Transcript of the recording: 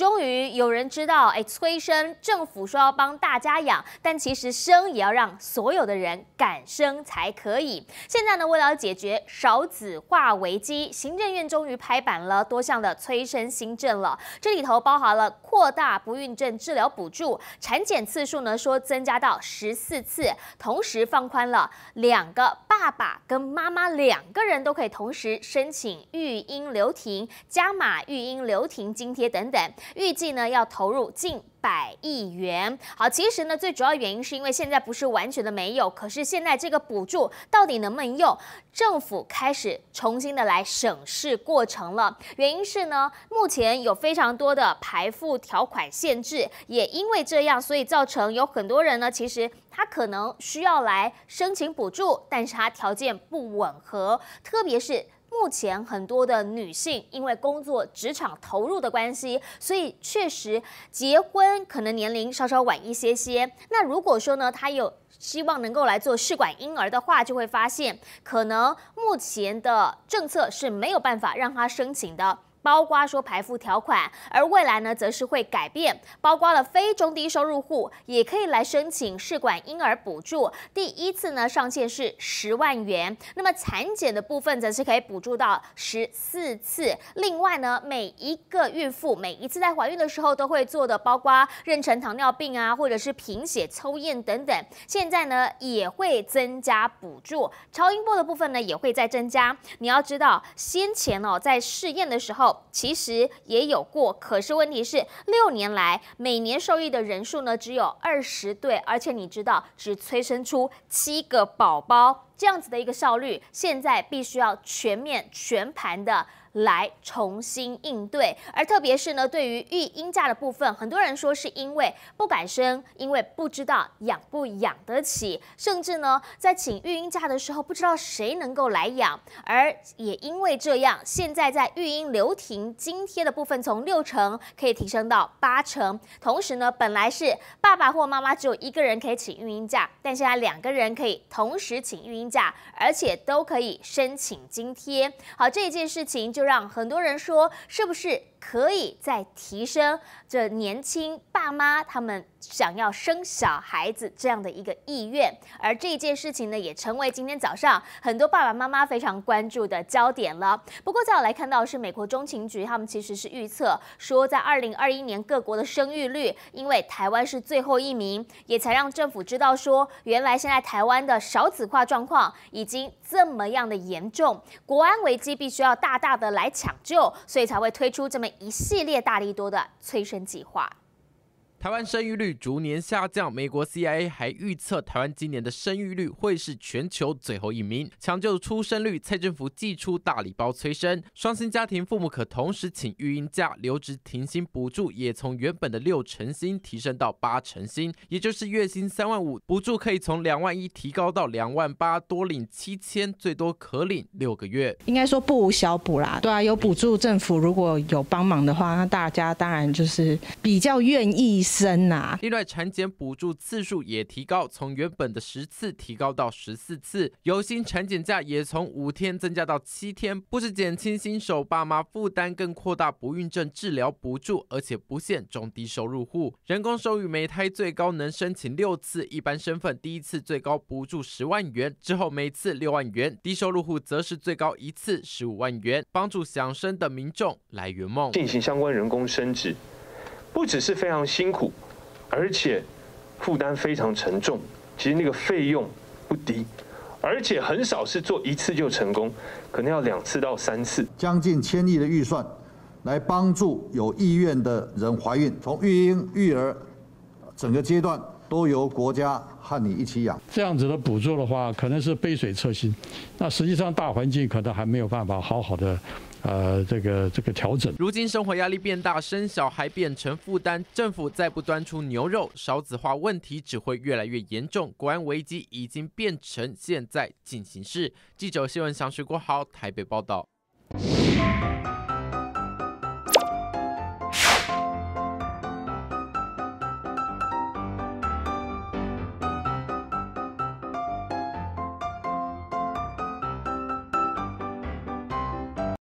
终于有人知道，哎，催生政府说要帮大家养，但其实生也要让所有的人敢生才可以。现在呢，为了解决少子化危机，行政院终于拍板了多项的催生新政了。这里头包含了扩大不孕症治疗补助、产检次数呢说增加到十四次，同时放宽了两个爸爸跟妈妈两个人都可以同时申请育婴留停、加码育婴留停津贴等等。预计呢要投入近百亿元。好，其实呢最主要原因是因为现在不是完全的没有，可是现在这个补助到底能不能用？政府开始重新的来审视过程了。原因是呢，目前有非常多的排付条款限制，也因为这样，所以造成有很多人呢，其实他可能需要来申请补助，但是他条件不吻合，特别是。目前很多的女性因为工作、职场投入的关系，所以确实结婚可能年龄稍稍晚一些些。那如果说呢，她有希望能够来做试管婴儿的话，就会发现可能目前的政策是没有办法让她申请的。包括说排付条款，而未来呢，则是会改变，包括了非中低收入户也可以来申请试管婴儿补助，第一次呢上限是十万元，那么产检的部分则是可以补助到十四次，另外呢，每一个孕妇每一次在怀孕的时候都会做的，包括妊娠糖尿病啊，或者是贫血、抽验等等，现在呢也会增加补助，超音波的部分呢也会再增加，你要知道先前哦在试验的时候。其实也有过，可是问题是六年来每年受益的人数呢只有二十对，而且你知道只催生出七个宝宝这样子的一个效率，现在必须要全面全盘的。来重新应对，而特别是呢，对于育婴假的部分，很多人说是因为不敢生，因为不知道养不养得起，甚至呢，在请育婴假的时候，不知道谁能够来养，而也因为这样，现在在育婴留停津贴的部分，从六成可以提升到八成，同时呢，本来是爸爸或妈妈只有一个人可以请育婴假，但现在两个人可以同时请育婴假，而且都可以申请津贴。好，这一件事情就。就让很多人说，是不是可以再提升这年轻爸妈他们想要生小孩子这样的一个意愿？而这一件事情呢，也成为今天早上很多爸爸妈妈非常关注的焦点了。不过，再来看到是美国中情局，他们其实是预测说，在二零二一年各国的生育率，因为台湾是最后一名，也才让政府知道说，原来现在台湾的少子化状况已经这么样的严重，国安危机必须要大大的。来抢救，所以才会推出这么一系列大力多的催生计划。台湾生育率逐年下降，美国 CIA 还预测台湾今年的生育率会是全球最后一名。抢救出生率，蔡政府寄出大礼包催生，双薪家庭父母可同时请育婴假，留职停薪补助也从原本的六成薪提升到八成薪，也就是月薪三万五，补助可以从两万一提高到两万八，多领七千，最多可领六个月。应该说不无小补啦，对啊，有补助，政府如果有帮忙的话，那大家当然就是比较愿意。生啊！另外，产检补助次数也提高，从原本的十次提高到十四次，有薪产检假也从五天增加到七天，不止减轻新手爸妈负担，更扩大不孕症治疗补助，而且不限中低收入户。人工收育每胎最高能申请六次，一般身份第一次最高补助十万元，之后每次六万元；低收入户则是最高一次十五万元，帮助想生的民众来圆梦，进行相关人工生殖。不只是非常辛苦，而且负担非常沉重。其实那个费用不低，而且很少是做一次就成功，可能要两次到三次。将近千亿的预算来帮助有意愿的人怀孕，从育婴、育儿整个阶段都由国家和你一起养。这样子的补助的话，可能是杯水车薪。那实际上大环境可能还没有办法好好的。呃，这个这个调整，如今生活压力变大，生小孩变成负担，政府再不端出牛肉，少子化问题只会越来越严重，国安危机已经变成现在进行式。记者谢文祥，水果好台北报道。